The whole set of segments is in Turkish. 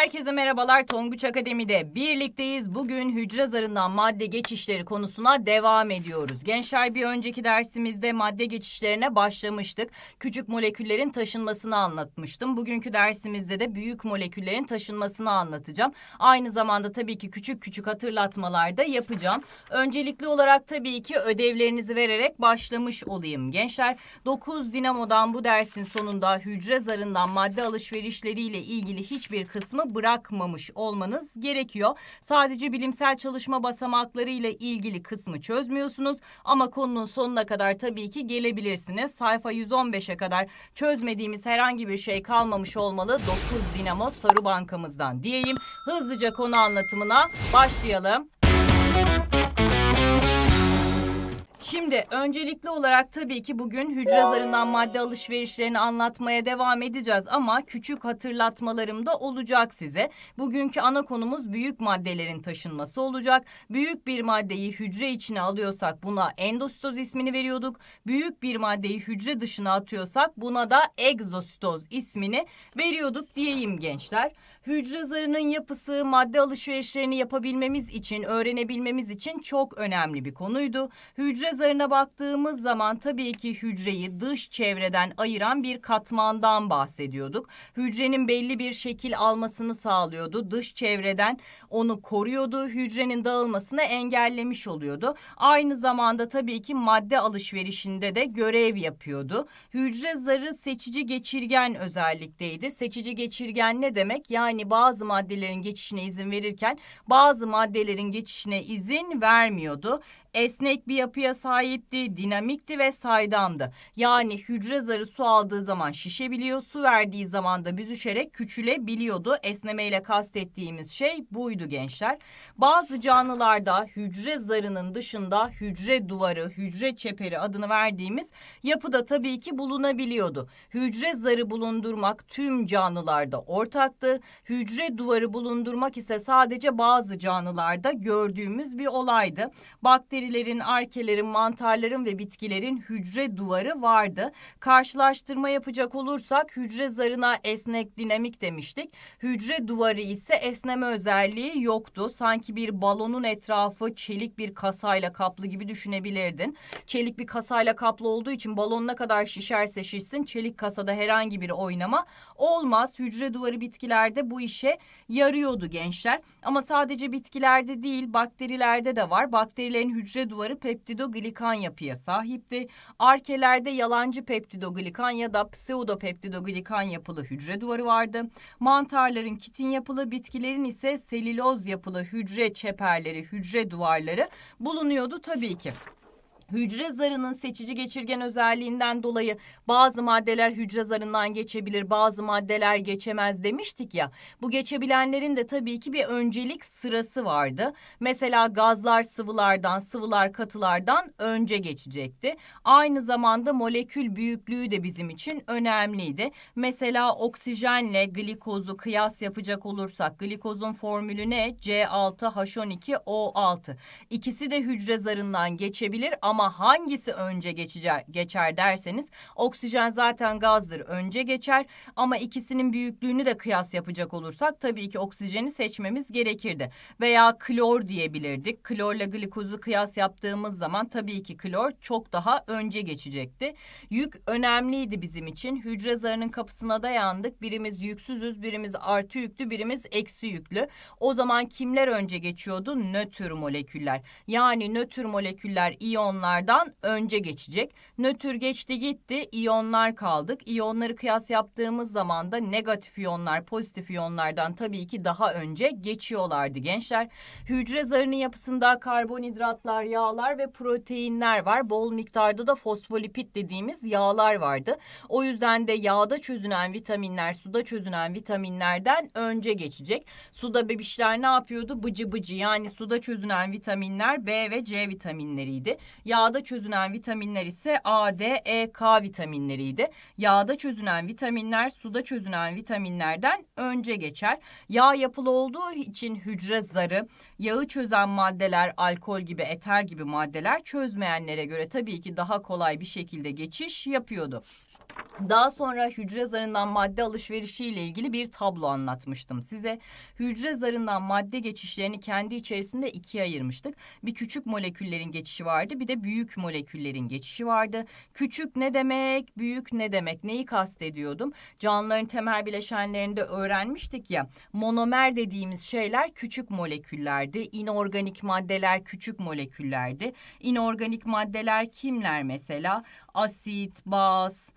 Herkese merhabalar Tonguç Akademi'de birlikteyiz. Bugün hücre zarından madde geçişleri konusuna devam ediyoruz. Gençler bir önceki dersimizde madde geçişlerine başlamıştık. Küçük moleküllerin taşınmasını anlatmıştım. Bugünkü dersimizde de büyük moleküllerin taşınmasını anlatacağım. Aynı zamanda tabii ki küçük küçük hatırlatmalar da yapacağım. Öncelikli olarak tabii ki ödevlerinizi vererek başlamış olayım. Gençler 9 dinamodan bu dersin sonunda hücre zarından madde alışverişleriyle ilgili hiçbir kısmı bırakmamış olmanız gerekiyor. Sadece bilimsel çalışma basamakları ile ilgili kısmı çözmüyorsunuz ama konunun sonuna kadar tabii ki gelebilirsiniz. Sayfa 115'e kadar çözmediğimiz herhangi bir şey kalmamış olmalı. 9 Dinamo Soru Bankamızdan diyeyim. Hızlıca konu anlatımına başlayalım. Şimdi öncelikli olarak tabii ki bugün hücre zarından madde alışverişlerini anlatmaya devam edeceğiz ama küçük hatırlatmalarım da olacak size. Bugünkü ana konumuz büyük maddelerin taşınması olacak. Büyük bir maddeyi hücre içine alıyorsak buna endositoz ismini veriyorduk. Büyük bir maddeyi hücre dışına atıyorsak buna da egzositoz ismini veriyorduk diyeyim gençler hücre zarının yapısı madde alışverişlerini yapabilmemiz için, öğrenebilmemiz için çok önemli bir konuydu. Hücre zarına baktığımız zaman tabii ki hücreyi dış çevreden ayıran bir katmandan bahsediyorduk. Hücrenin belli bir şekil almasını sağlıyordu. Dış çevreden onu koruyordu. Hücrenin dağılmasını engellemiş oluyordu. Aynı zamanda tabii ki madde alışverişinde de görev yapıyordu. Hücre zarı seçici geçirgen özellikteydi. Seçici geçirgen ne demek? Yani yani bazı maddelerin geçişine izin verirken bazı maddelerin geçişine izin vermiyordu esnek bir yapıya sahipti, dinamikti ve saydamdı. Yani hücre zarı su aldığı zaman şişebiliyor, su verdiği zaman da büzüşerek küçülebiliyordu. Esnemeyle kastettiğimiz şey buydu gençler. Bazı canlılarda hücre zarının dışında hücre duvarı, hücre çeperi adını verdiğimiz yapıda tabii ki bulunabiliyordu. Hücre zarı bulundurmak tüm canlılarda ortaktı. Hücre duvarı bulundurmak ise sadece bazı canlılarda gördüğümüz bir olaydı. Bakteri bakterilerin, arkelerin, mantarların ve bitkilerin hücre duvarı vardı. Karşılaştırma yapacak olursak hücre zarına esnek dinamik demiştik. Hücre duvarı ise esneme özelliği yoktu. Sanki bir balonun etrafı çelik bir kasayla kaplı gibi düşünebilirdin. Çelik bir kasayla kaplı olduğu için balon ne kadar şişerse şişsin çelik kasada herhangi bir oynama olmaz. Hücre duvarı bitkilerde bu işe yarıyordu gençler. Ama sadece bitkilerde değil bakterilerde de var. Bakterilerin hücre hücre duvarı peptidoglikanya yapıya sahipti. Arkelerde yalancı peptidoglikan ya da pseudopeptidoglikan yapılı hücre duvarı vardı. Mantarların kitin yapılı, bitkilerin ise selüloz yapılı hücre çeperleri, hücre duvarları bulunuyordu tabii ki. Hücre zarının seçici geçirgen özelliğinden dolayı bazı maddeler hücre zarından geçebilir, bazı maddeler geçemez demiştik ya. Bu geçebilenlerin de tabii ki bir öncelik sırası vardı. Mesela gazlar sıvılardan, sıvılar katılardan önce geçecekti. Aynı zamanda molekül büyüklüğü de bizim için önemliydi. Mesela oksijenle glikozu kıyas yapacak olursak glikozun formülü ne? C6H12O6. İkisi de hücre zarından geçebilir ama ama hangisi önce geçecek, geçer derseniz oksijen zaten gazdır önce geçer ama ikisinin büyüklüğünü de kıyas yapacak olursak tabii ki oksijeni seçmemiz gerekirdi. Veya klor diyebilirdik. Klorla glikozu kıyas yaptığımız zaman tabii ki klor çok daha önce geçecekti. Yük önemliydi bizim için. Hücre zarının kapısına dayandık. Birimiz yüksüzüz, birimiz artı yüklü, birimiz eksi yüklü. O zaman kimler önce geçiyordu? Nötr moleküller. Yani nötr moleküller, iyonlar iyonlardan önce geçecek. Nötr geçti gitti, iyonlar kaldık. İyonları kıyas yaptığımız zaman da negatif iyonlar pozitif iyonlardan tabii ki daha önce geçiyorlardı gençler. Hücre zarının yapısında karbonhidratlar, yağlar ve proteinler var. Bol miktarda da fosfolipit dediğimiz yağlar vardı. O yüzden de yağda çözünen vitaminler suda çözünen vitaminlerden önce geçecek. Suda bebişler ne yapıyordu? Bıcı bıcı yani suda çözünen vitaminler B ve C vitaminleriydi. Yağ Yağda çözünen vitaminler ise A, D, E, K vitaminleriydi. Yağda çözünen vitaminler suda çözünen vitaminlerden önce geçer. Yağ yapılı olduğu için hücre zarı, yağı çözen maddeler, alkol gibi, eter gibi maddeler çözmeyenlere göre tabii ki daha kolay bir şekilde geçiş yapıyordu. Daha sonra hücre zarından madde alışverişiyle ilgili bir tablo anlatmıştım size. Hücre zarından madde geçişlerini kendi içerisinde ikiye ayırmıştık. Bir küçük moleküllerin geçişi vardı, bir de büyük moleküllerin geçişi vardı. Küçük ne demek, büyük ne demek? Neyi kastediyordum? Canlıların temel bileşenlerinde öğrenmiştik ya. Monomer dediğimiz şeyler küçük moleküllerdi. İnorganik maddeler küçük moleküllerdi. İnorganik maddeler kimler mesela? Asit, baz,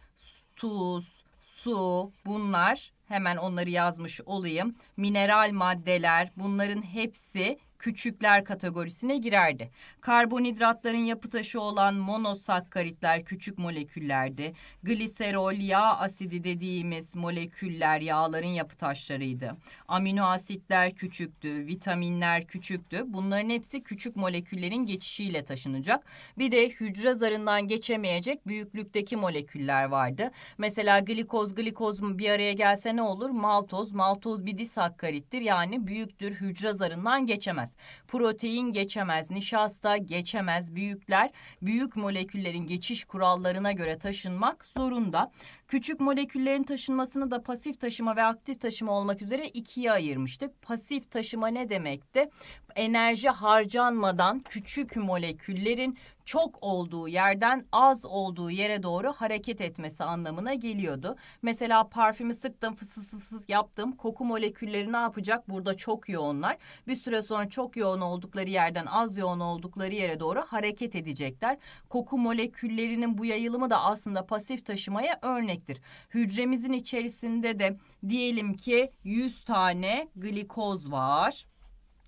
tuz, su bunlar hemen onları yazmış olayım. Mineral maddeler bunların hepsi küçükler kategorisine girerdi. Karbonhidratların yapı taşı olan monosakkaritler küçük moleküllerdi. Gliserol yağ asidi dediğimiz moleküller yağların yapı taşlarıydı. Amino asitler küçüktü, vitaminler küçüktü. Bunların hepsi küçük moleküllerin geçişiyle taşınacak. Bir de hücre zarından geçemeyecek büyüklükteki moleküller vardı. Mesela glikoz glikoz bir araya gelse ne olur? Maltoz, maltoz bir disakkarittir. Yani büyüktür, hücre zarından geçemez. Protein geçemez, nişasta geçemez. Büyükler büyük moleküllerin geçiş kurallarına göre taşınmak zorunda. Küçük moleküllerin taşınmasını da pasif taşıma ve aktif taşıma olmak üzere ikiye ayırmıştık. Pasif taşıma ne demekti? Enerji harcanmadan küçük moleküllerin çok olduğu yerden az olduğu yere doğru hareket etmesi anlamına geliyordu. Mesela parfümü sıktım fısıs fısıs yaptım koku molekülleri ne yapacak burada çok yoğunlar. Bir süre sonra çok yoğun oldukları yerden az yoğun oldukları yere doğru hareket edecekler. Koku moleküllerinin bu yayılımı da aslında pasif taşımaya örnek demektir. Hücremizin içerisinde de diyelim ki 100 tane glikoz var.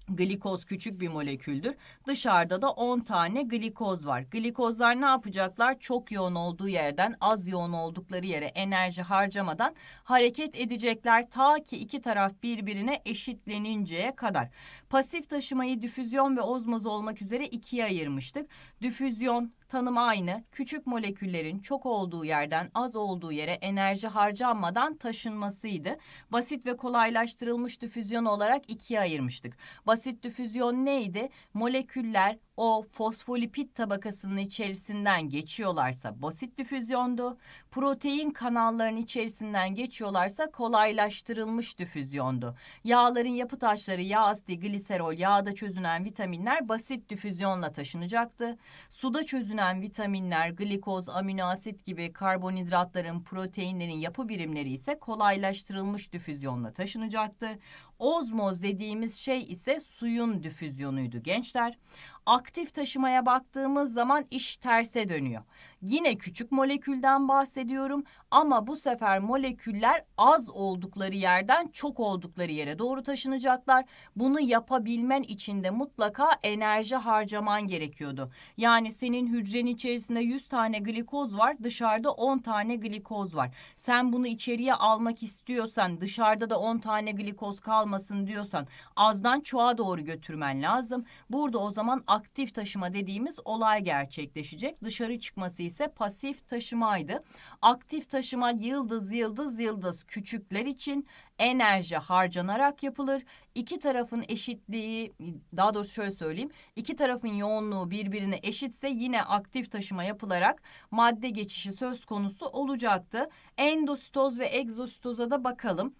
Glikoz küçük bir moleküldür. Dışarıda da 10 tane glikoz var. Glikozlar ne yapacaklar? Çok yoğun olduğu yerden az yoğun oldukları yere enerji harcamadan hareket edecekler ta ki iki taraf birbirine eşitleninceye kadar. Pasif taşımayı difüzyon ve ozmoz olmak üzere ikiye ayırmıştık. Difüzyon tanım aynı. Küçük moleküllerin çok olduğu yerden az olduğu yere enerji harcanmadan taşınmasıydı. Basit ve kolaylaştırılmış difüzyon olarak ikiye ayırmıştık. Basit difüzyon neydi? Moleküller o fosfolipid tabakasının içerisinden geçiyorlarsa basit difüzyondu. Protein kanallarının içerisinden geçiyorlarsa kolaylaştırılmış difüzyondu. Yağların yapı taşları, yağ asidi, gliserol, yağda çözünen vitaminler basit difüzyonla taşınacaktı. Suda çözünen vitaminler, glikoz, amino asit gibi karbonhidratların, proteinlerin yapı birimleri ise kolaylaştırılmış difüzyonla taşınacaktı. Ozmoz dediğimiz şey ise suyun difüzyonuydu gençler. Aktif taşımaya baktığımız zaman iş terse dönüyor. Yine küçük molekülden bahsediyorum ama bu sefer moleküller az oldukları yerden çok oldukları yere doğru taşınacaklar. Bunu yapabilmen için de mutlaka enerji harcaman gerekiyordu. Yani senin hücrenin içerisinde 100 tane glikoz var, dışarıda 10 tane glikoz var. Sen bunu içeriye almak istiyorsan, dışarıda da 10 tane glikoz kalmasın diyorsan azdan çoğa doğru götürmen lazım. Burada o zaman aktif taşıma dediğimiz olay gerçekleşecek. Dışarı çıkması ise ise pasif taşımaydı. Aktif taşıma yıldız yıldız yıldız küçükler için enerji harcanarak yapılır. İki tarafın eşitliği daha doğrusu şöyle söyleyeyim. İki tarafın yoğunluğu birbirine eşitse yine aktif taşıma yapılarak madde geçişi söz konusu olacaktı. Endositoz ve egzositoza da bakalım.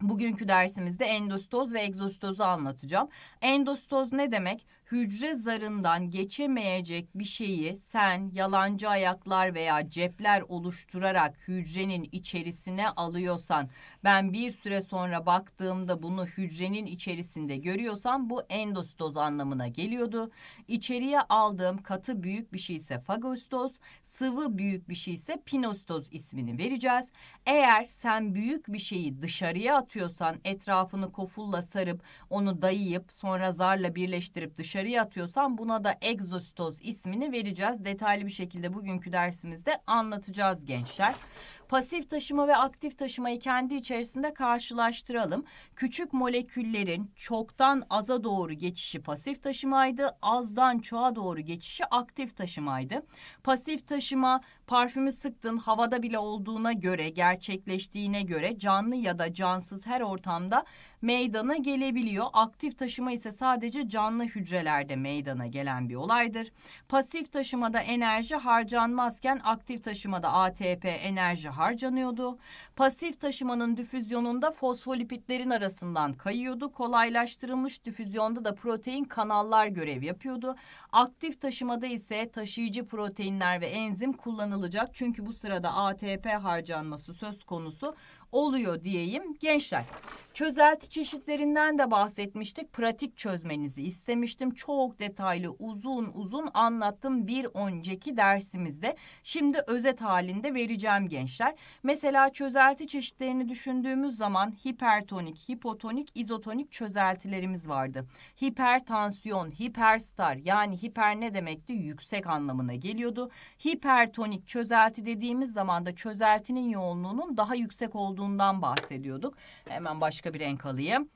Bugünkü dersimizde endositoz ve egzositozu anlatacağım. Endositoz ne demek? hücre zarından geçemeyecek bir şeyi sen yalancı ayaklar veya cepler oluşturarak hücrenin içerisine alıyorsan ben bir süre sonra baktığımda bunu hücrenin içerisinde görüyorsam bu endositoz anlamına geliyordu. İçeriye aldığım katı büyük bir şey ise fagositoz, sıvı büyük bir şey ise pinositoz ismini vereceğiz. Eğer sen büyük bir şeyi dışarıya atıyorsan etrafını kofulla sarıp onu dayayıp sonra zarla birleştirip dışarıya atıyorsan buna da egzositoz ismini vereceğiz. Detaylı bir şekilde bugünkü dersimizde anlatacağız gençler. Pasif taşıma ve aktif taşımayı kendi içerisinde karşılaştıralım. Küçük moleküllerin çoktan aza doğru geçişi pasif taşımaydı, azdan çoğa doğru geçişi aktif taşımaydı. Pasif taşıma parfümü sıktın havada bile olduğuna göre gerçekleştiğine göre canlı ya da cansız her ortamda meydana gelebiliyor. Aktif taşıma ise sadece canlı hücrelerde meydana gelen bir olaydır. Pasif taşımada enerji harcanmazken aktif taşımada ATP enerji harcanıyordu. Pasif taşımanın difüzyonunda fosfolipitlerin arasından kayıyordu. Kolaylaştırılmış difüzyonda da protein kanallar görev yapıyordu. Aktif taşımada ise taşıyıcı proteinler ve enzim kullanılıyordu kullanılacak. Çünkü bu sırada ATP harcanması söz konusu oluyor diyeyim gençler. Çözelti çeşitlerinden de bahsetmiştik. Pratik çözmenizi istemiştim. Çok detaylı uzun uzun anlattım bir önceki dersimizde. Şimdi özet halinde vereceğim gençler. Mesela çözelti çeşitlerini düşündüğümüz zaman hipertonik, hipotonik, izotonik çözeltilerimiz vardı. Hipertansiyon, hiperstar yani hiper ne demekti? Yüksek anlamına geliyordu. Hipertonik çözelti dediğimiz zaman da çözeltinin yoğunluğunun daha yüksek olduğu olduğundan bahsediyorduk. Hemen başka bir renk alayım.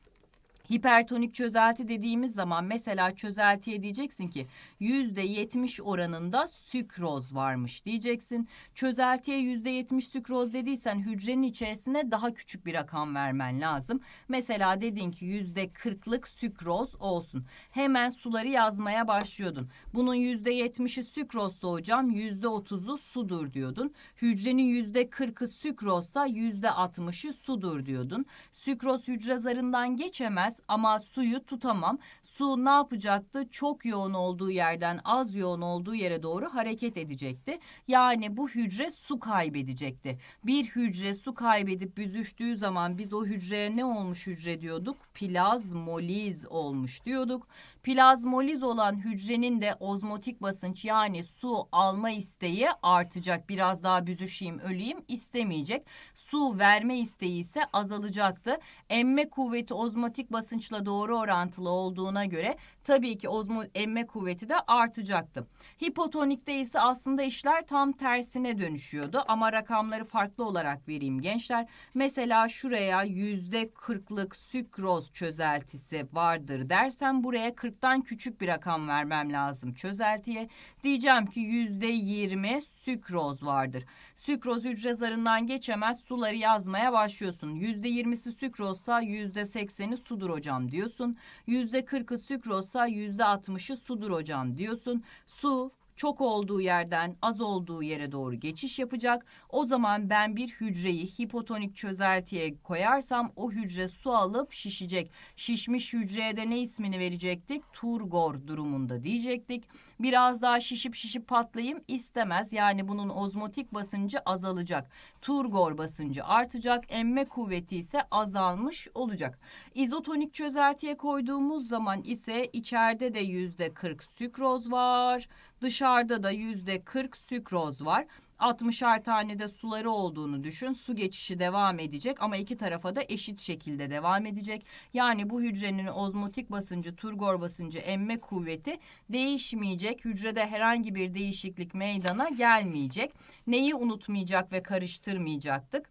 Hipertonik çözelti dediğimiz zaman mesela çözeltiye diyeceksin ki yüzde yetmiş oranında sükroz varmış diyeceksin. Çözeltiye yüzde yetmiş sükroz dediysen hücrenin içerisine daha küçük bir rakam vermen lazım. Mesela dedin ki yüzde kırklık sükroz olsun. Hemen suları yazmaya başlıyordun. Bunun yüzde yetmişi sükrozsa hocam yüzde otuzu sudur diyordun. Hücrenin yüzde kırkı sükrozsa yüzde altmışı sudur diyordun. Sükroz hücre zarından geçemez ters ama suyu tutamam. Su ne yapacaktı? Çok yoğun olduğu yerden az yoğun olduğu yere doğru hareket edecekti. Yani bu hücre su kaybedecekti. Bir hücre su kaybedip büzüştüğü zaman biz o hücreye ne olmuş hücre diyorduk? Plazmoliz olmuş diyorduk. Plazmoliz olan hücrenin de ozmotik basınç yani su alma isteği artacak. Biraz daha büzüşeyim, öleyim istemeyecek. Su verme isteği ise azalacaktı. Emme kuvveti ozmotik basınç basınçla doğru orantılı olduğuna göre tabii ki ozmol emme kuvveti de artacaktı. Hipotonikte ise aslında işler tam tersine dönüşüyordu ama rakamları farklı olarak vereyim gençler. Mesela şuraya yüzde kırklık sükroz çözeltisi vardır dersem buraya kırktan küçük bir rakam vermem lazım çözeltiye. Diyeceğim ki yüzde yirmi sükroz vardır. Sükroz hücre zarından geçemez suları yazmaya başlıyorsun. Yüzde yirmisi sükrozsa yüzde sekseni sudur hocam diyorsun. Yüzde kırkı sükrozsa yüzde altmışı sudur hocam diyorsun. Su çok olduğu yerden az olduğu yere doğru geçiş yapacak. O zaman ben bir hücreyi hipotonik çözeltiye koyarsam o hücre su alıp şişecek. Şişmiş hücreye de ne ismini verecektik? Turgor durumunda diyecektik. Biraz daha şişip şişip patlayayım istemez. Yani bunun ozmotik basıncı azalacak. Turgor basıncı artacak. Emme kuvveti ise azalmış olacak. İzotonik çözeltiye koyduğumuz zaman ise içeride de yüzde %40 sükroz var. Dışarıda da yüzde 40 sükroz var. 60'ar tane de suları olduğunu düşün. Su geçişi devam edecek ama iki tarafa da eşit şekilde devam edecek. Yani bu hücrenin ozmotik basıncı, turgor basıncı, emme kuvveti değişmeyecek. Hücrede herhangi bir değişiklik meydana gelmeyecek. Neyi unutmayacak ve karıştırmayacaktık?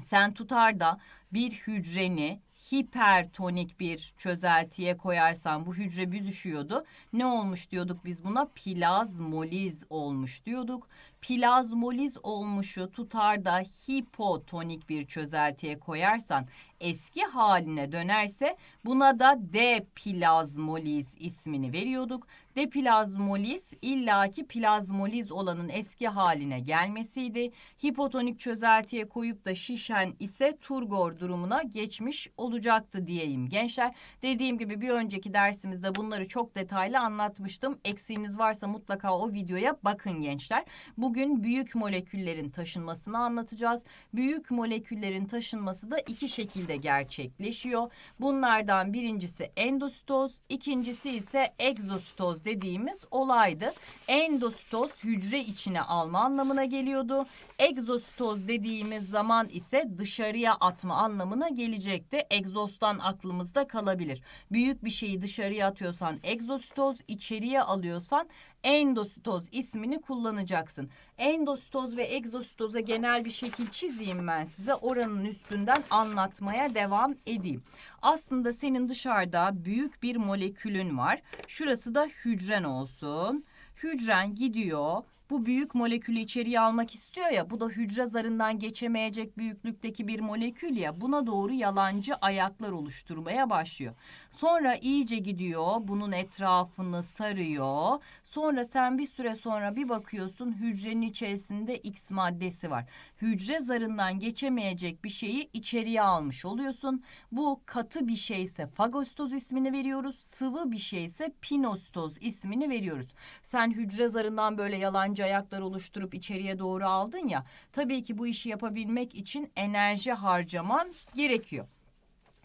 Sen tutar da bir hücreni hipertonik bir çözeltiye koyarsan bu hücre büzüşüyordu. Ne olmuş diyorduk biz buna? Plazmoliz olmuş diyorduk. Plazmoliz olmuşu tutarda hipotonik bir çözeltiye koyarsan eski haline dönerse buna da deplazmoliz ismini veriyorduk. Deplazmoliz illaki plazmoliz olanın eski haline gelmesiydi. Hipotonik çözeltiye koyup da şişen ise turgor durumuna geçmiş olacaktı diyeyim gençler. Dediğim gibi bir önceki dersimizde bunları çok detaylı anlatmıştım. Eksiğiniz varsa mutlaka o videoya bakın gençler. Bugün büyük moleküllerin taşınmasını anlatacağız. Büyük moleküllerin taşınması da iki şekilde gerçekleşiyor. Bunlardan birincisi endositoz, ikincisi ise egzositoz endostoz dediğimiz olaydı. Endostoz hücre içine alma anlamına geliyordu. Egzostoz dediğimiz zaman ise dışarıya atma anlamına gelecekti. Egzostan aklımızda kalabilir. Büyük bir şeyi dışarıya atıyorsan egzostoz, içeriye alıyorsan endostoz ismini kullanacaksın endositoz ve egzositoza genel bir şekil çizeyim ben size. Oranın üstünden anlatmaya devam edeyim. Aslında senin dışarıda büyük bir molekülün var. Şurası da hücren olsun. Hücren gidiyor bu büyük molekülü içeriye almak istiyor ya bu da hücre zarından geçemeyecek büyüklükteki bir molekül ya buna doğru yalancı ayaklar oluşturmaya başlıyor. Sonra iyice gidiyor bunun etrafını sarıyor Sonra sen bir süre sonra bir bakıyorsun hücrenin içerisinde X maddesi var. Hücre zarından geçemeyecek bir şeyi içeriye almış oluyorsun. Bu katı bir şeyse fagostoz ismini veriyoruz. Sıvı bir şeyse pinostoz ismini veriyoruz. Sen hücre zarından böyle yalancı ayaklar oluşturup içeriye doğru aldın ya. Tabii ki bu işi yapabilmek için enerji harcaman gerekiyor.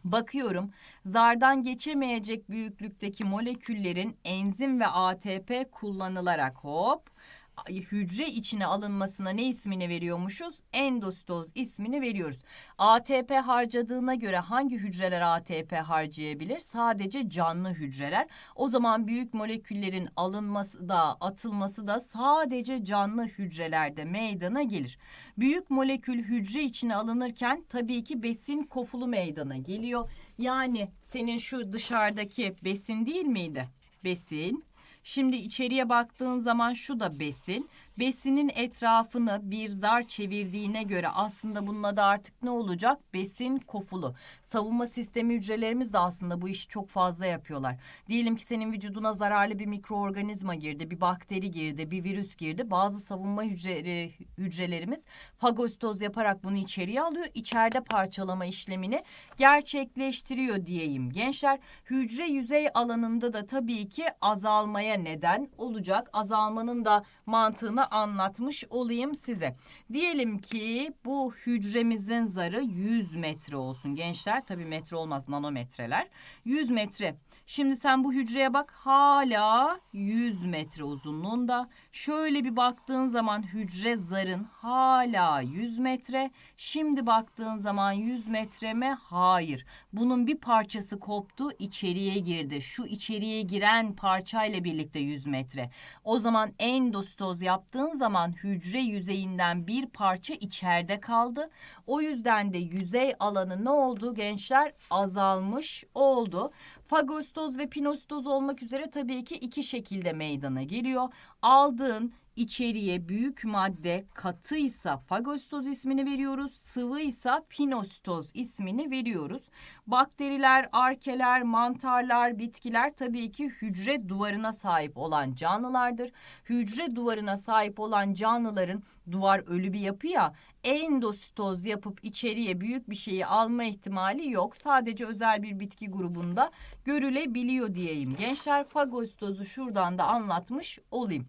Bakıyorum zardan geçemeyecek büyüklükteki moleküllerin enzim ve ATP kullanılarak hop hücre içine alınmasına ne ismini veriyormuşuz? Endositoz ismini veriyoruz. ATP harcadığına göre hangi hücreler ATP harcayabilir? Sadece canlı hücreler. O zaman büyük moleküllerin alınması da atılması da sadece canlı hücrelerde meydana gelir. Büyük molekül hücre içine alınırken tabii ki besin kofulu meydana geliyor. Yani senin şu dışarıdaki besin değil miydi? Besin Şimdi içeriye baktığın zaman şu da besin. Besinin etrafını bir zar çevirdiğine göre aslında bunun adı artık ne olacak? Besin kofulu savunma sistemi hücrelerimiz de aslında bu işi çok fazla yapıyorlar. Diyelim ki senin vücuduna zararlı bir mikroorganizma girdi, bir bakteri girdi, bir virüs girdi. Bazı savunma hücre, hücrelerimiz fagositoz yaparak bunu içeriye alıyor. İçeride parçalama işlemini gerçekleştiriyor diyeyim. Gençler hücre yüzey alanında da tabii ki azalmaya neden olacak. Azalmanın da mantığını anlatmış olayım size. Diyelim ki bu hücremizin zarı 100 metre olsun gençler metreler tabii metre olmaz nanometreler 100 metre Şimdi sen bu hücreye bak hala 100 metre uzunluğunda. Şöyle bir baktığın zaman hücre zarın hala 100 metre. Şimdi baktığın zaman 100 metre mi? Hayır. Bunun bir parçası koptu içeriye girdi. Şu içeriye giren parçayla birlikte 100 metre. O zaman endositoz yaptığın zaman hücre yüzeyinden bir parça içeride kaldı. O yüzden de yüzey alanı ne oldu gençler? Azalmış oldu. Fagostoz ve pinostoz olmak üzere tabii ki iki şekilde meydana geliyor. Aldığın İçeriye büyük madde katıysa fagositoz ismini veriyoruz, sıvıysa pinositoz ismini veriyoruz. Bakteriler, arkeler, mantarlar, bitkiler tabii ki hücre duvarına sahip olan canlılardır. Hücre duvarına sahip olan canlıların duvar ölü bir yapı ya endositoz yapıp içeriye büyük bir şeyi alma ihtimali yok. Sadece özel bir bitki grubunda görülebiliyor diyeyim. Gençler fagositozu şuradan da anlatmış olayım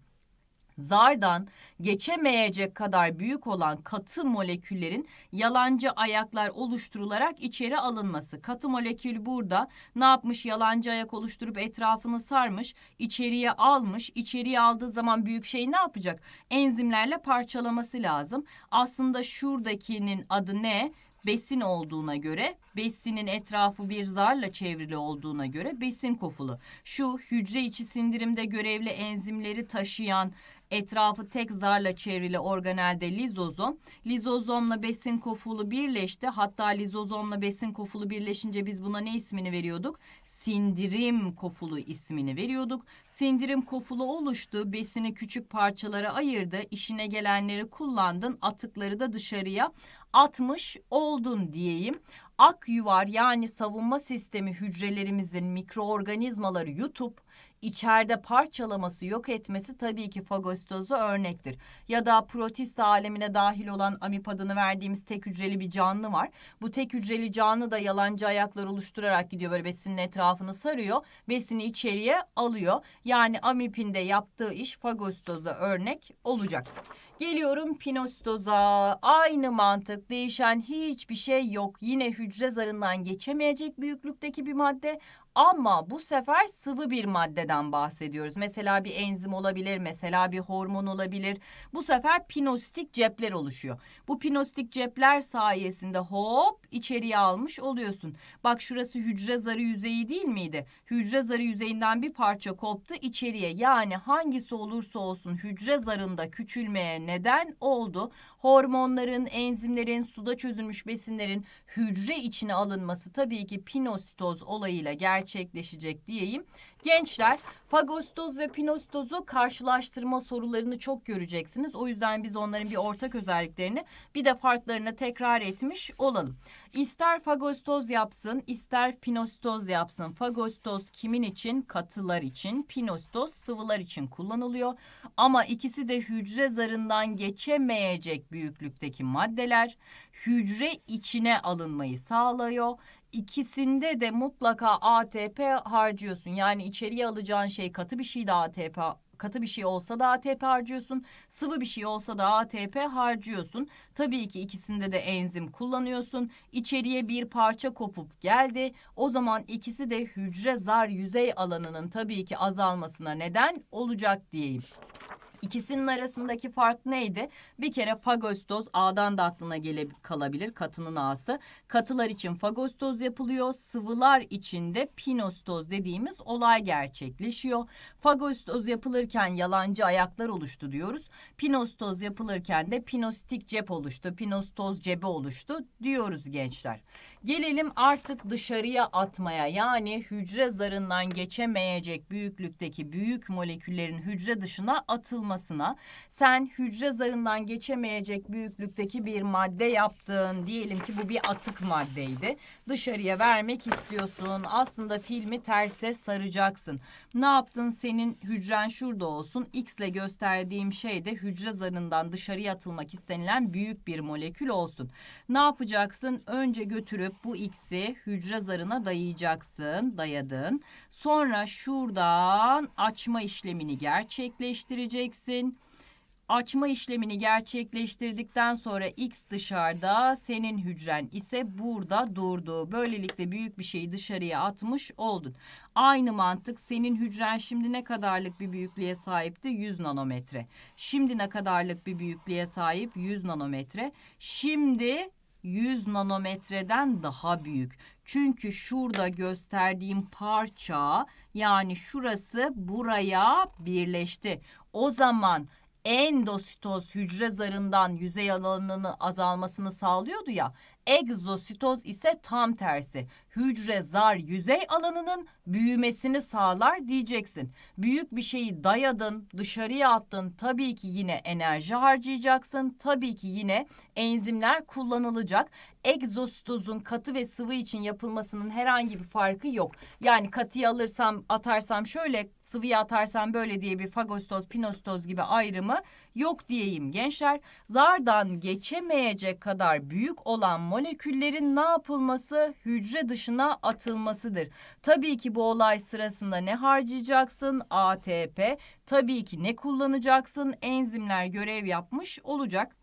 zardan geçemeyecek kadar büyük olan katı moleküllerin yalancı ayaklar oluşturularak içeri alınması. Katı molekül burada ne yapmış yalancı ayak oluşturup etrafını sarmış, içeriye almış. içeriye aldığı zaman büyük şey ne yapacak? Enzimlerle parçalaması lazım. Aslında şuradakinin adı ne? besin olduğuna göre besinin etrafı bir zarla çevrili olduğuna göre besin kofulu. Şu hücre içi sindirimde görevli enzimleri taşıyan Etrafı tek zarla çevrili organelde lizozom. Lizozomla besin kofulu birleşti. Hatta lizozomla besin kofulu birleşince biz buna ne ismini veriyorduk? Sindirim kofulu ismini veriyorduk. Sindirim kofulu oluştu. Besini küçük parçalara ayırdı. İşine gelenleri kullandın. Atıkları da dışarıya atmış oldun diyeyim. Ak yuvar yani savunma sistemi hücrelerimizin mikroorganizmaları yutup içeride parçalaması, yok etmesi tabii ki fagositozu örnektir. Ya da protista alemine dahil olan amip adını verdiğimiz tek hücreli bir canlı var. Bu tek hücreli canlı da yalancı ayaklar oluşturarak gidiyor böyle besinin etrafını sarıyor. Besini içeriye alıyor. Yani amipin de yaptığı iş fagositoza örnek olacak. Geliyorum pinositoza. Aynı mantık değişen hiçbir şey yok. Yine hücre zarından geçemeyecek büyüklükteki bir madde ama bu sefer sıvı bir maddeden bahsediyoruz. Mesela bir enzim olabilir, mesela bir hormon olabilir. Bu sefer pinostik cepler oluşuyor. Bu pinostik cepler sayesinde hop içeriye almış oluyorsun. Bak şurası hücre zarı yüzeyi değil miydi? Hücre zarı yüzeyinden bir parça koptu içeriye. Yani hangisi olursa olsun hücre zarında küçülmeye neden oldu. Hormonların, enzimlerin, suda çözülmüş besinlerin hücre içine alınması tabii ki pinositoz olayıyla gerçekleşiyor gerçekleşecek diyeyim. Gençler fagostoz ve pinostozu karşılaştırma sorularını çok göreceksiniz. O yüzden biz onların bir ortak özelliklerini bir de farklarını tekrar etmiş olalım. İster fagostoz yapsın ister pinostoz yapsın. Fagostoz kimin için? Katılar için. Pinostoz sıvılar için kullanılıyor. Ama ikisi de hücre zarından geçemeyecek büyüklükteki maddeler hücre içine alınmayı sağlıyor ikisinde de mutlaka ATP harcıyorsun. Yani içeriye alacağın şey katı bir şey de ATP katı bir şey olsa da ATP harcıyorsun. Sıvı bir şey olsa da ATP harcıyorsun. Tabii ki ikisinde de enzim kullanıyorsun. İçeriye bir parça kopup geldi. O zaman ikisi de hücre zar yüzey alanının tabii ki azalmasına neden olacak diyeyim. İkisinin arasındaki fark neydi? Bir kere fagostoz A'dan da aklına gele, kalabilir katının A'sı. Katılar için fagostoz yapılıyor. Sıvılar içinde pinostoz dediğimiz olay gerçekleşiyor. Fagostoz yapılırken yalancı ayaklar oluştu diyoruz. Pinostoz yapılırken de pinostik cep oluştu. Pinostoz cebe oluştu diyoruz gençler. Gelelim artık dışarıya atmaya yani hücre zarından geçemeyecek büyüklükteki büyük moleküllerin hücre dışına atılmasına. Sen hücre zarından geçemeyecek büyüklükteki bir madde yaptın. Diyelim ki bu bir atık maddeydi. Dışarıya vermek istiyorsun. Aslında filmi terse saracaksın. Ne yaptın? Senin hücren şurada olsun. X ile gösterdiğim şey de hücre zarından dışarıya atılmak istenilen büyük bir molekül olsun. Ne yapacaksın? Önce götürüp bölüp bu x'i hücre zarına dayayacaksın. Dayadın. Sonra şuradan açma işlemini gerçekleştireceksin. Açma işlemini gerçekleştirdikten sonra x dışarıda senin hücren ise burada durdu. Böylelikle büyük bir şeyi dışarıya atmış oldun. Aynı mantık senin hücren şimdi ne kadarlık bir büyüklüğe sahipti? 100 nanometre. Şimdi ne kadarlık bir büyüklüğe sahip? 100 nanometre. Şimdi 100 nanometreden daha büyük. Çünkü şurada gösterdiğim parça yani şurası buraya birleşti. O zaman endositoz hücre zarından yüzey alanının azalmasını sağlıyordu ya. Egzositoz ise tam tersi hücre zar yüzey alanının büyümesini sağlar diyeceksin. Büyük bir şeyi dayadın, dışarıya attın. Tabii ki yine enerji harcayacaksın. Tabii ki yine enzimler kullanılacak. Egzostozun katı ve sıvı için yapılmasının herhangi bir farkı yok. Yani katıyı alırsam atarsam şöyle sıvıya atarsam böyle diye bir fagostoz, pinostoz gibi ayrımı yok diyeyim gençler. Zardan geçemeyecek kadar büyük olan moleküllerin ne yapılması hücre dışı başına atılmasıdır. Tabii ki bu olay sırasında ne harcayacaksın? ATP. Tabii ki ne kullanacaksın? Enzimler görev yapmış olacak.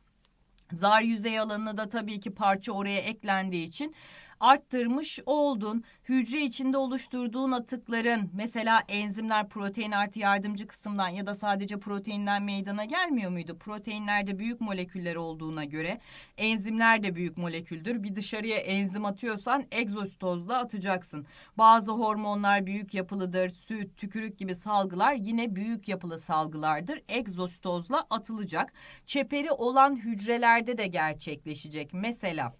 Zar yüzey alanına da tabii ki parça oraya eklendiği için arttırmış oldun. Hücre içinde oluşturduğun atıkların mesela enzimler protein artı yardımcı kısımdan ya da sadece proteinden meydana gelmiyor muydu? Proteinlerde büyük moleküller olduğuna göre enzimler de büyük moleküldür. Bir dışarıya enzim atıyorsan egzostozla atacaksın. Bazı hormonlar büyük yapılıdır. Süt, tükürük gibi salgılar yine büyük yapılı salgılardır. Egzostozla atılacak. Çeperi olan hücrelerde de gerçekleşecek. Mesela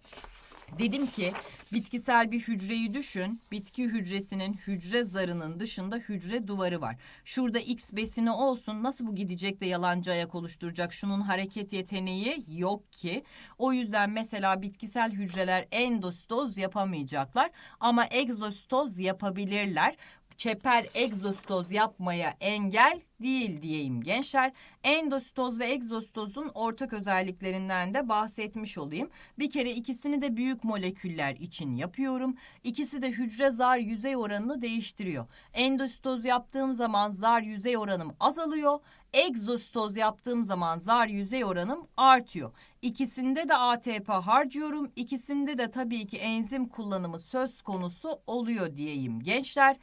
Dedim ki bitkisel bir hücreyi düşün. Bitki hücresinin hücre zarının dışında hücre duvarı var. Şurada X besini olsun nasıl bu gidecek de yalancı ayak oluşturacak? Şunun hareket yeteneği yok ki. O yüzden mesela bitkisel hücreler endositoz yapamayacaklar ama egzositoz yapabilirler çeper egzostoz yapmaya engel değil diyeyim gençler. Endostoz ve egzostozun ortak özelliklerinden de bahsetmiş olayım. Bir kere ikisini de büyük moleküller için yapıyorum. İkisi de hücre zar yüzey oranını değiştiriyor. Endostoz yaptığım zaman zar yüzey oranım azalıyor. Egzostoz yaptığım zaman zar yüzey oranım artıyor. İkisinde de ATP harcıyorum. İkisinde de tabii ki enzim kullanımı söz konusu oluyor diyeyim gençler.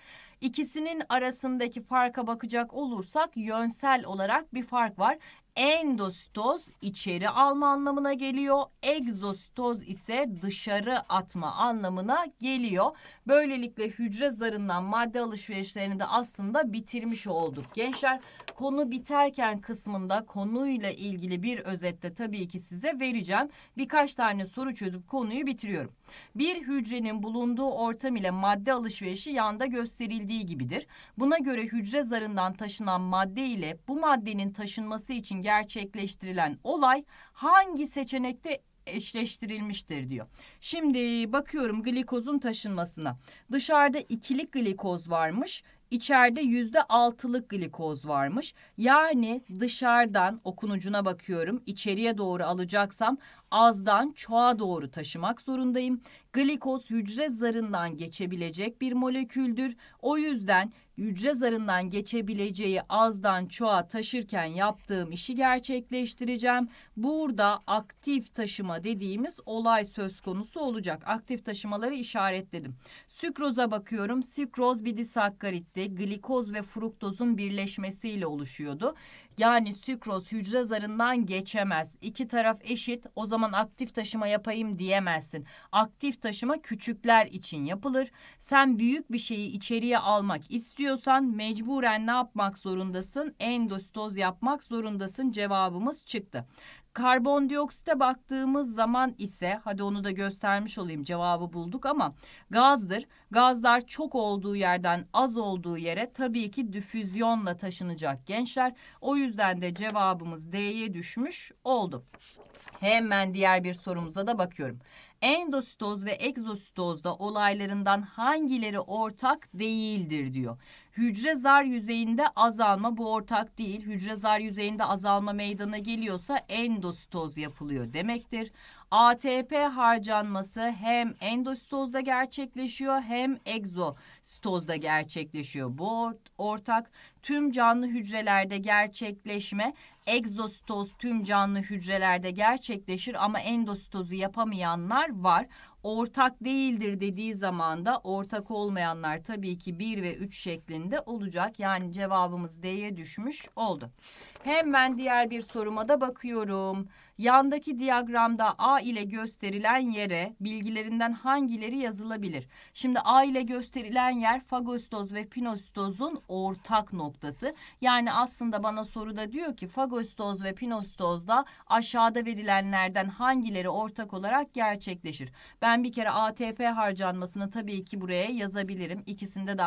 İkisinin arasındaki farka bakacak olursak yönsel olarak bir fark var endositoz içeri alma anlamına geliyor. Egzositoz ise dışarı atma anlamına geliyor. Böylelikle hücre zarından madde alışverişlerini de aslında bitirmiş olduk. Gençler konu biterken kısmında konuyla ilgili bir özette tabii ki size vereceğim. Birkaç tane soru çözüp konuyu bitiriyorum. Bir hücrenin bulunduğu ortam ile madde alışverişi yanda gösterildiği gibidir. Buna göre hücre zarından taşınan madde ile bu maddenin taşınması için gerçekleştirilen olay hangi seçenekte eşleştirilmiştir diyor. Şimdi bakıyorum glikozun taşınmasına. Dışarıda ikilik glikoz varmış. İçeride yüzde altılık glikoz varmış. Yani dışarıdan okunucuna bakıyorum. içeriye doğru alacaksam azdan çoğa doğru taşımak zorundayım. Glikoz hücre zarından geçebilecek bir moleküldür. O yüzden hücre zarından geçebileceği azdan çoğa taşırken yaptığım işi gerçekleştireceğim. Burada aktif taşıma dediğimiz olay söz konusu olacak. Aktif taşımaları işaretledim. Sükroza bakıyorum. Sükroz bir disakkaritti. Glikoz ve fruktozun birleşmesiyle oluşuyordu. Yani sükroz hücre zarından geçemez. İki taraf eşit. O zaman aktif taşıma yapayım diyemezsin. Aktif taşıma küçükler için yapılır. Sen büyük bir şeyi içeriye almak istiyorsan istiyorsan mecburen ne yapmak zorundasın? Endostoz yapmak zorundasın cevabımız çıktı. Karbondioksite baktığımız zaman ise hadi onu da göstermiş olayım cevabı bulduk ama gazdır. Gazlar çok olduğu yerden az olduğu yere tabii ki difüzyonla taşınacak gençler. O yüzden de cevabımız D'ye düşmüş oldu. Hemen diğer bir sorumuza da bakıyorum endositoz ve egzositozda olaylarından hangileri ortak değildir diyor. Hücre zar yüzeyinde azalma bu ortak değil. Hücre zar yüzeyinde azalma meydana geliyorsa endositoz yapılıyor demektir. ATP harcanması hem endositozda gerçekleşiyor hem egzostozda gerçekleşiyor. Bu ortak tüm canlı hücrelerde gerçekleşme egzositoz tüm canlı hücrelerde gerçekleşir ama endositozu yapamayanlar var. Ortak değildir dediği zaman da ortak olmayanlar tabii ki 1 ve 3 şeklinde olacak. Yani cevabımız D'ye düşmüş oldu. Hemen diğer bir soruma da bakıyorum. Yandaki diyagramda A ile gösterilen yere bilgilerinden hangileri yazılabilir? Şimdi A ile gösterilen yer fagositoz ve pinositozun ortak noktası. Yani aslında bana soruda diyor ki fagositoz ve pinositozda aşağıda verilenlerden hangileri ortak olarak gerçekleşir? Ben bir kere ATP harcanmasını tabii ki buraya yazabilirim. İkisinde de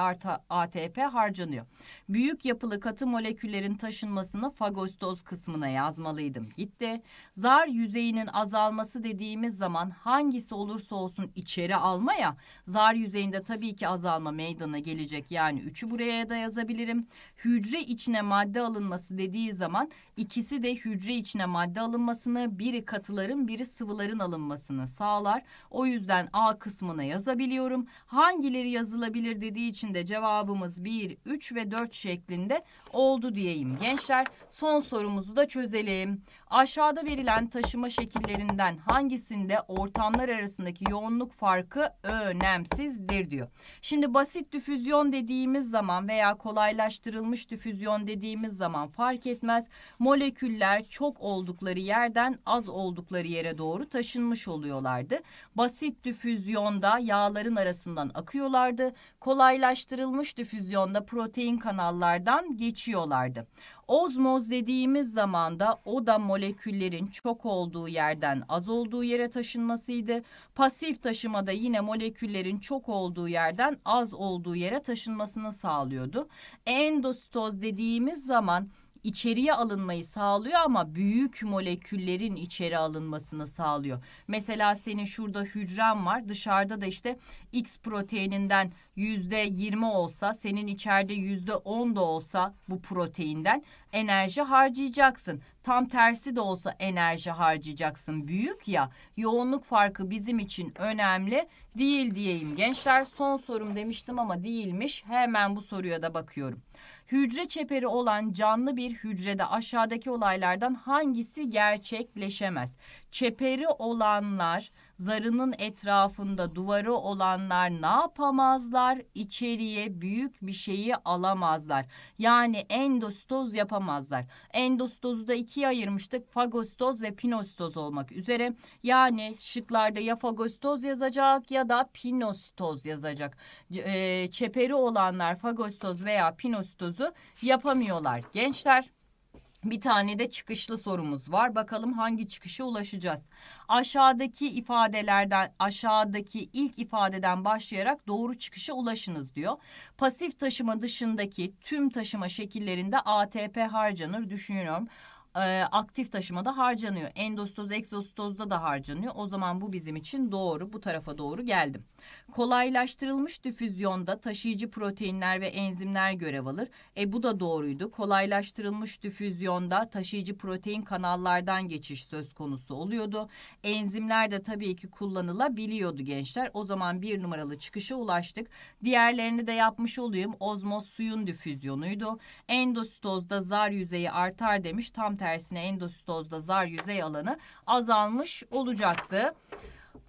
ATP harcanıyor. Büyük yapılı katı moleküllerin taşınmasını fagostoz kısmına yazmalıydım. Gitti. Zar yüzeyinin azalması dediğimiz zaman hangisi olursa olsun içeri almaya Zar yüzeyinde tabii ki azalma meydana gelecek. Yani üçü buraya da yazabilirim. Hücre içine madde alınması dediği zaman ikisi de hücre içine madde alınmasını, biri katıların, biri sıvıların alınmasını sağlar. O yüzden A kısmına yazabiliyorum. Hangileri yazılabilir dediği için de cevabımız 1, 3 ve 4 şeklinde oldu diyeyim gençler. Son sorumuzu da çözelim. Aşağıda verilen taşıma şekillerinden hangisinde ortamlar arasındaki yoğunluk farkı önemsizdir diyor. Şimdi basit difüzyon dediğimiz zaman veya kolaylaştırılmış difüzyon dediğimiz zaman fark etmez. Moleküller çok oldukları yerden az oldukları yere doğru taşınmış oluyorlardı. Basit difüzyonda yağların arasından akıyorlardı. Kolaylaştırılmış difüzyonda protein kanallardan geçiyorlardı. Ozmoz dediğimiz zaman da o da moleküller moleküllerin çok olduğu yerden az olduğu yere taşınmasıydı. Pasif taşımada yine moleküllerin çok olduğu yerden az olduğu yere taşınmasını sağlıyordu. Endositoz dediğimiz zaman içeriye alınmayı sağlıyor ama büyük moleküllerin içeri alınmasını sağlıyor. Mesela senin şurada hücren var dışarıda da işte X proteininden yüzde yirmi olsa senin içeride yüzde on da olsa bu proteinden enerji harcayacaksın. Tam tersi de olsa enerji harcayacaksın. Büyük ya yoğunluk farkı bizim için önemli değil diyeyim. Gençler son sorum demiştim ama değilmiş. Hemen bu soruya da bakıyorum hücre çeperi olan canlı bir hücrede aşağıdaki olaylardan hangisi gerçekleşemez? Çeperi olanlar Zarının etrafında duvarı olanlar ne yapamazlar? İçeriye büyük bir şeyi alamazlar. Yani endostoz yapamazlar. Endostozu da ikiye ayırmıştık. Fagostoz ve pinostoz olmak üzere. Yani şıklarda ya fagostoz yazacak ya da pinostoz yazacak. E, çeperi olanlar fagostoz veya pinostozu yapamıyorlar. Gençler bir tane de çıkışlı sorumuz var. Bakalım hangi çıkışa ulaşacağız. Aşağıdaki ifadelerden aşağıdaki ilk ifadeden başlayarak doğru çıkışa ulaşınız diyor. Pasif taşıma dışındaki tüm taşıma şekillerinde ATP harcanır düşünüyorum e, aktif taşımada harcanıyor. Endostoz, egzostozda da harcanıyor. O zaman bu bizim için doğru. Bu tarafa doğru geldim. Kolaylaştırılmış difüzyonda taşıyıcı proteinler ve enzimler görev alır. E bu da doğruydu. Kolaylaştırılmış difüzyonda taşıyıcı protein kanallardan geçiş söz konusu oluyordu. Enzimler de tabii ki kullanılabiliyordu gençler. O zaman bir numaralı çıkışa ulaştık. Diğerlerini de yapmış olayım. Ozmoz suyun difüzyonuydu. Endositozda zar yüzeyi artar demiş. Tam tersine endositozda zar yüzey alanı azalmış olacaktı.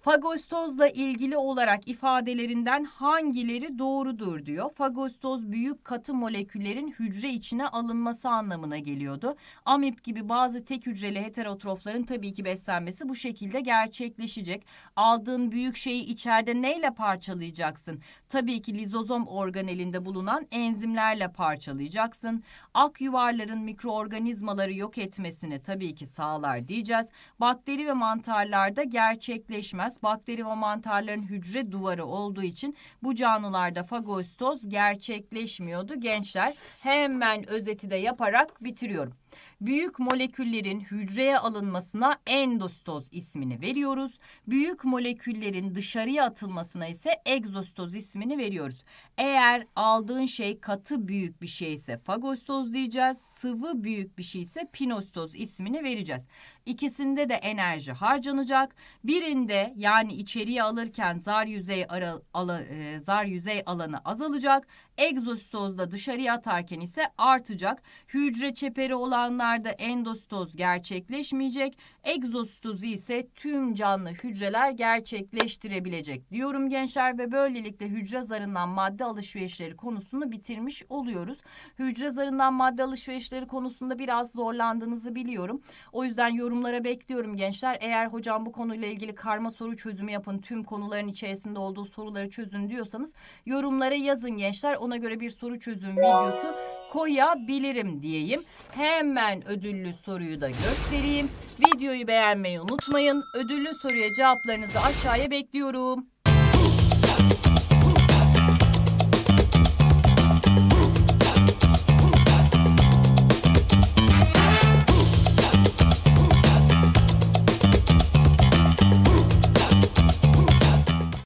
Fagostozla ilgili olarak ifadelerinden hangileri doğrudur diyor. Fagostoz büyük katı moleküllerin hücre içine alınması anlamına geliyordu. Amip gibi bazı tek hücreli heterotrofların tabii ki beslenmesi bu şekilde gerçekleşecek. Aldığın büyük şeyi içeride neyle parçalayacaksın? Tabii ki lizozom organelinde bulunan enzimlerle parçalayacaksın. Ak yuvarların mikroorganizmaları yok etmesini tabii ki sağlar diyeceğiz. Bakteri ve mantarlarda gerçekleşmez bakteri ve mantarların hücre duvarı olduğu için bu canlılarda fagostoz gerçekleşmiyordu gençler. Hemen özeti de yaparak bitiriyorum büyük moleküllerin hücreye alınmasına endostoz ismini veriyoruz. Büyük moleküllerin dışarıya atılmasına ise egzostoz ismini veriyoruz. Eğer aldığın şey katı büyük bir şey ise fagostoz diyeceğiz. Sıvı büyük bir şey ise pinostoz ismini vereceğiz. İkisinde de enerji harcanacak. Birinde yani içeriye alırken zar yüzey ara, ala, e, zar yüzey alanı azalacak. Egzostozda dışarıya atarken ise artacak. Hücre çeperi olanlar canlılarda endostoz gerçekleşmeyecek. Egzostozu ise tüm canlı hücreler gerçekleştirebilecek diyorum gençler ve böylelikle hücre zarından madde alışverişleri konusunu bitirmiş oluyoruz. Hücre zarından madde alışverişleri konusunda biraz zorlandığınızı biliyorum. O yüzden yorumlara bekliyorum gençler. Eğer hocam bu konuyla ilgili karma soru çözümü yapın, tüm konuların içerisinde olduğu soruları çözün diyorsanız yorumlara yazın gençler. Ona göre bir soru çözüm videosu koyabilirim diyeyim. Hemen ödüllü soruyu da göstereyim. Videoyu beğenmeyi unutmayın. Ödüllü soruya cevaplarınızı aşağıya bekliyorum.